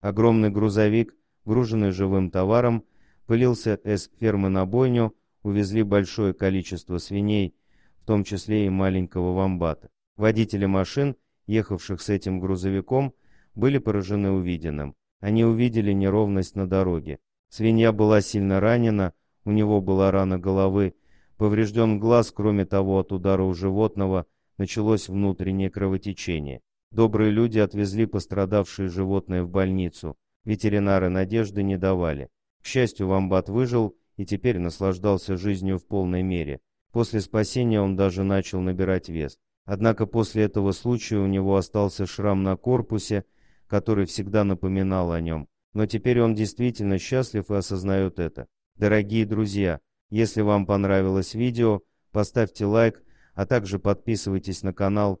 Огромный грузовик, груженный живым товаром, пылился с фермы на бойню, увезли большое количество свиней, в том числе и маленького вамбата. Водители машин, ехавших с этим грузовиком, были поражены увиденным. Они увидели неровность на дороге. Свинья была сильно ранена, у него была рана головы, поврежден глаз, кроме того, от удара у животного началось внутреннее кровотечение. Добрые люди отвезли пострадавшие животные в больницу. Ветеринары надежды не давали. К счастью, вамбат выжил и теперь наслаждался жизнью в полной мере. После спасения он даже начал набирать вес. Однако после этого случая у него остался шрам на корпусе, который всегда напоминал о нем. Но теперь он действительно счастлив и осознает это. Дорогие друзья, если вам понравилось видео, поставьте лайк, а также подписывайтесь на канал